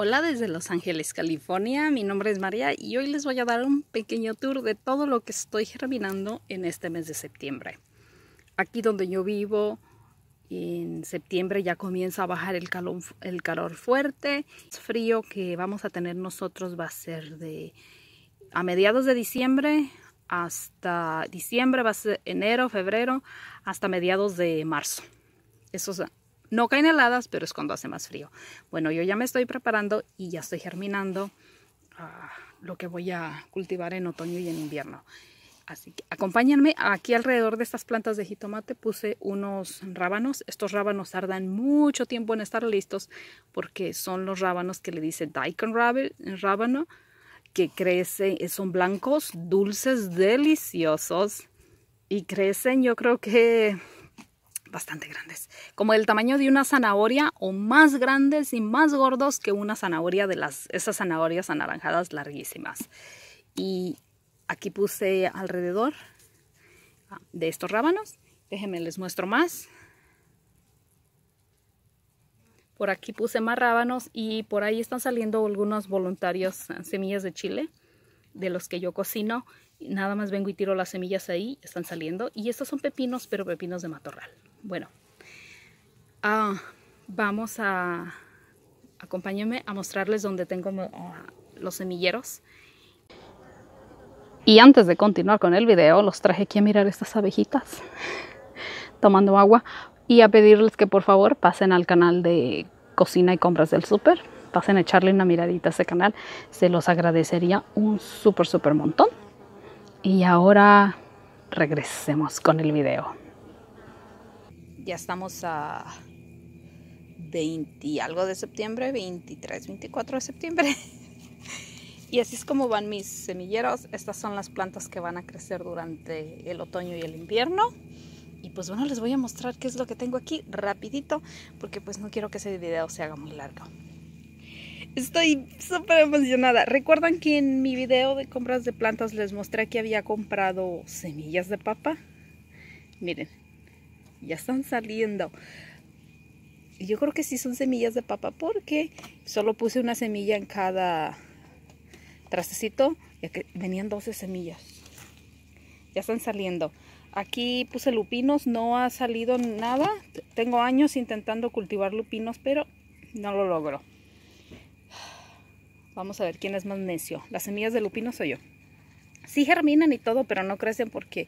Hola desde Los Ángeles, California. Mi nombre es María y hoy les voy a dar un pequeño tour de todo lo que estoy germinando en este mes de septiembre. Aquí donde yo vivo, en septiembre ya comienza a bajar el calor, el calor fuerte. El frío que vamos a tener nosotros va a ser de a mediados de diciembre hasta diciembre, va a ser enero, febrero, hasta mediados de marzo. Eso no caen heladas, pero es cuando hace más frío. Bueno, yo ya me estoy preparando y ya estoy germinando ah, lo que voy a cultivar en otoño y en invierno. Así que acompáñenme. Aquí alrededor de estas plantas de jitomate puse unos rábanos. Estos rábanos tardan mucho tiempo en estar listos porque son los rábanos que le dice daikon rábano, que crece, son blancos, dulces, deliciosos y crecen yo creo que bastante grandes, como del tamaño de una zanahoria o más grandes y más gordos que una zanahoria de las, esas zanahorias anaranjadas larguísimas. Y aquí puse alrededor ah, de estos rábanos. Déjenme les muestro más. Por aquí puse más rábanos y por ahí están saliendo algunos voluntarios ah, semillas de chile de los que yo cocino Nada más vengo y tiro las semillas ahí, están saliendo. Y estos son pepinos, pero pepinos de matorral. Bueno, ah, vamos a... Acompáñenme a mostrarles dónde tengo ah, los semilleros. Y antes de continuar con el video, los traje aquí a mirar estas abejitas tomando agua y a pedirles que por favor pasen al canal de cocina y compras del súper. Pasen a echarle una miradita a ese canal. Se los agradecería un súper, súper montón. Y ahora regresemos con el video. Ya estamos a 20 algo de septiembre, 23, 24 de septiembre. y así es como van mis semilleros. Estas son las plantas que van a crecer durante el otoño y el invierno. Y pues bueno, les voy a mostrar qué es lo que tengo aquí rapidito porque pues no quiero que ese video se haga muy largo. Estoy súper emocionada. ¿Recuerdan que en mi video de compras de plantas les mostré que había comprado semillas de papa? Miren, ya están saliendo. Yo creo que sí son semillas de papa porque solo puse una semilla en cada trastecito, ya que venían 12 semillas. Ya están saliendo. Aquí puse lupinos, no ha salido nada. Tengo años intentando cultivar lupinos, pero no lo logro. Vamos a ver quién es más necio. Las semillas de lupino soy yo. Sí germinan y todo, pero no crecen porque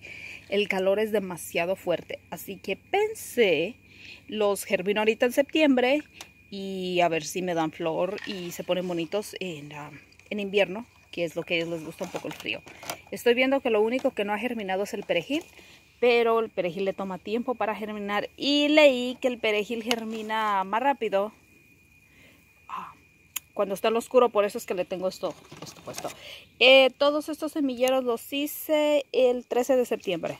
el calor es demasiado fuerte. Así que pensé, los germino ahorita en septiembre y a ver si me dan flor y se ponen bonitos en, en invierno, que es lo que a ellos les gusta un poco el frío. Estoy viendo que lo único que no ha germinado es el perejil, pero el perejil le toma tiempo para germinar y leí que el perejil germina más rápido cuando está en lo oscuro, por eso es que le tengo esto, puesto. Eh, todos estos semilleros los hice el 13 de septiembre.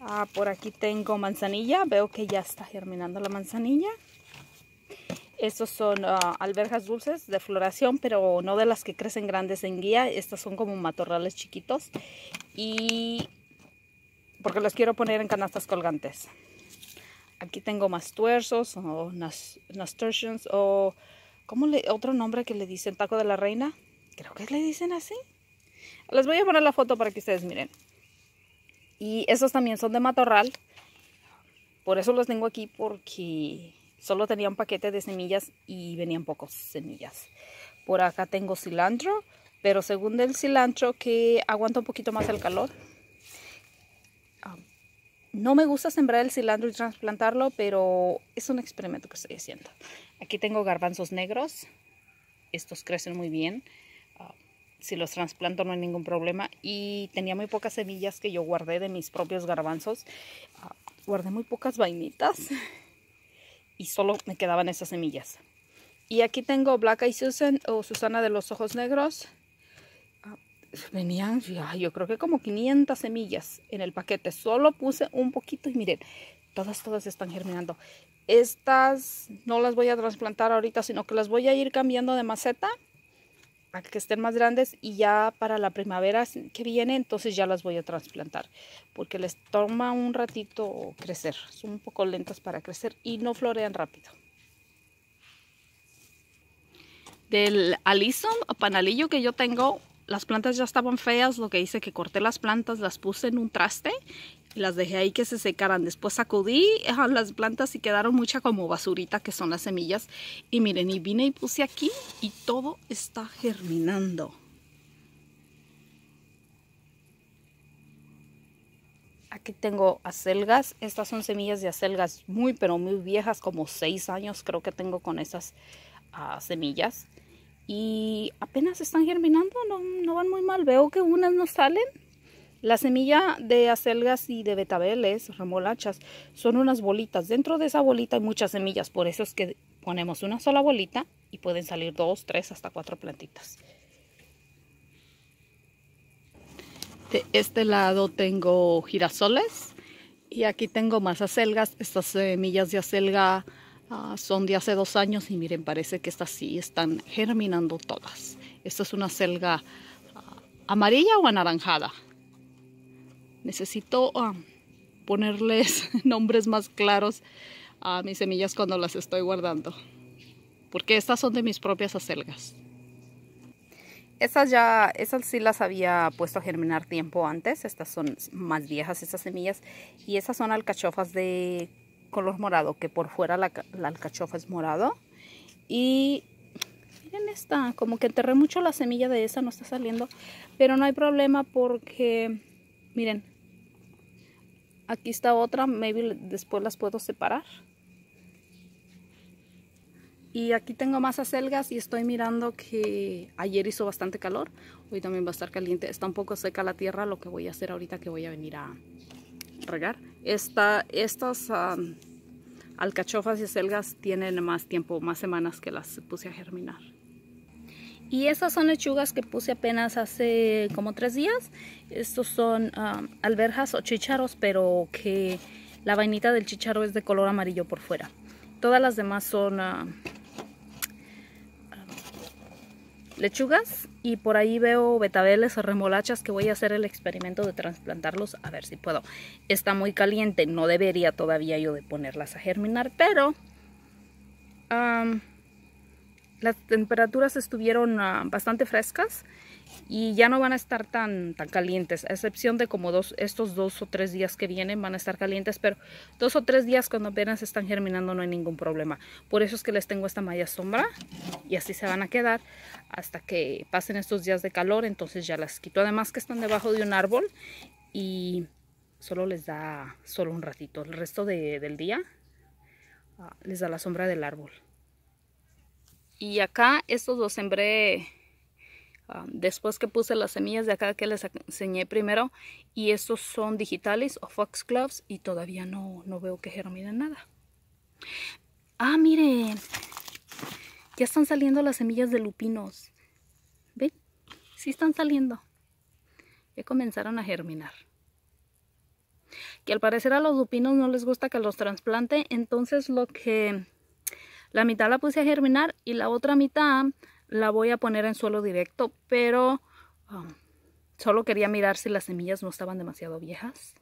Ah, por aquí tengo manzanilla, veo que ya está germinando la manzanilla. Estos son ah, alberjas dulces de floración, pero no de las que crecen grandes en guía. Estas son como matorrales chiquitos. Y porque los quiero poner en canastas colgantes. Aquí tengo más tuerzos o nasturtiums o ¿Cómo le, otro nombre que le dicen? Taco de la reina. Creo que le dicen así. Les voy a poner la foto para que ustedes miren. Y esos también son de matorral. Por eso los tengo aquí porque solo tenía un paquete de semillas y venían pocos semillas. Por acá tengo cilantro, pero según el cilantro que aguanta un poquito más el calor. Ah, no me gusta sembrar el cilantro y trasplantarlo, pero es un experimento que estoy haciendo. Aquí tengo garbanzos negros. Estos crecen muy bien. Ah, si los trasplanto no hay ningún problema. Y tenía muy pocas semillas que yo guardé de mis propios garbanzos. Ah, guardé muy pocas vainitas. Y solo me quedaban esas semillas. Y aquí tengo Black Eye Susan o Susana de los Ojos Negros. Ah, venían, yo creo que como 500 semillas en el paquete. Solo puse un poquito y miren, todas, todas están germinando. Estas no las voy a trasplantar ahorita, sino que las voy a ir cambiando de maceta a que estén más grandes y ya para la primavera que viene entonces ya las voy a trasplantar porque les toma un ratito crecer, son un poco lentas para crecer y no florean rápido. Del alison o panalillo que yo tengo las plantas ya estaban feas, lo que hice que corté las plantas, las puse en un traste y las dejé ahí que se secaran. Después sacudí a las plantas y quedaron mucha como basurita que son las semillas. Y miren, y vine y puse aquí y todo está germinando. Aquí tengo acelgas. Estas son semillas de acelgas muy, pero muy viejas, como seis años creo que tengo con esas ah, semillas y apenas están germinando, no, no, van muy mal. Veo que unas no salen. La semilla de acelgas y de betabeles, remolachas, son unas bolitas. Dentro de esa bolita hay muchas semillas, por eso es que ponemos una sola bolita y pueden salir dos, tres, hasta cuatro plantitas. De este lado tengo girasoles y aquí tengo más acelgas. Estas semillas de acelga Ah, son de hace dos años y miren, parece que estas sí están germinando todas. Esta es una selga ah, amarilla o anaranjada. Necesito ah, ponerles nombres más claros a mis semillas cuando las estoy guardando. Porque estas son de mis propias acelgas. Estas ya, esas sí las había puesto a germinar tiempo antes. Estas son más viejas, estas semillas. Y esas son alcachofas de color morado, que por fuera la, alcachofa es morado. Y miren esta, como que enterré mucho la semilla de esa, no está saliendo. Pero no hay problema porque, miren, aquí está otra, maybe después las puedo separar. Y aquí tengo más acelgas y estoy mirando que ayer hizo bastante calor. Hoy también va a estar caliente. Está un poco seca la tierra, lo que voy a hacer ahorita que voy a venir a, regar. Esta, estas alcachofas y selgas tienen más tiempo, más semanas que las puse a germinar. Y estas son lechugas que puse apenas hace como tres días. Estos son alberjas o chicharos, pero que la vainita del chicharro es de color amarillo por fuera. Todas las demás son lechugas y por ahí veo betabeles o remolachas que voy a hacer el experimento de trasplantarlos a ver si puedo. Está muy caliente, no debería todavía yo de ponerlas a germinar, pero las temperaturas estuvieron ah, bastante frescas y ya no van a estar tan, tan calientes, a excepción de como dos, estos dos o tres días que vienen van a estar calientes, pero dos o tres días cuando apenas están germinando no hay ningún problema. Por eso es que les tengo esta malla sombra y así se van a quedar hasta que pasen estos días de calor, entonces ya las quito. Además que están debajo de un árbol y solo les da solo un ratito, el resto del día ah, les da la sombra del árbol. Y acá estos los sembré después que puse las semillas de acá que les enseñé primero y estos son digitales o foxgloves y todavía no, no veo que germinen nada. Ah, miren, ya están saliendo las semillas de lupinos. ¿Ven? Sí están saliendo. Ya comenzaron a germinar. Que al parecer a los lupinos no les gusta que los trasplante, entonces lo que... La mitad la puse a germinar y la otra mitad la voy a poner en suelo directo, pero um, solo quería mirar si las semillas no estaban demasiado viejas.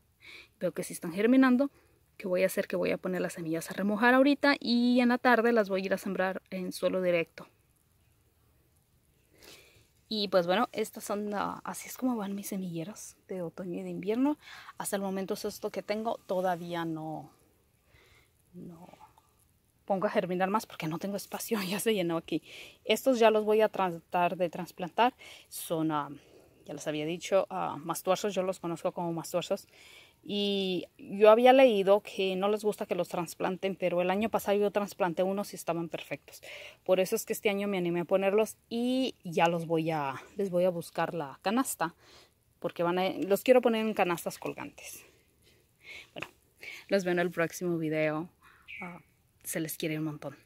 Veo que si están germinando. Que voy a hacer que voy a poner las semillas a remojar ahorita y en la tarde las voy a ir a sembrar en suelo directo. Y pues bueno, estas son ah, así es como van mis semilleros de otoño y de invierno. Hasta el momento es esto que tengo. Todavía no, no pongo a germinar más porque no tengo espacio, ya se llenó aquí. Estos ya los voy a tratar de trasplantar, son, ah, ya les había dicho, uh, yo los conozco como mastuerzos. Y yo había leído que no les gusta que los trasplanten, pero el año pasado yo trasplanté unos y estaban perfectos. Por eso es que este año me animé a ponerlos y ya los voy a, les voy a buscar la canasta, porque van a, los quiero poner en canastas colgantes. Bueno, los veo en el próximo video. Ah, se les quiere un montón.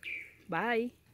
Bye.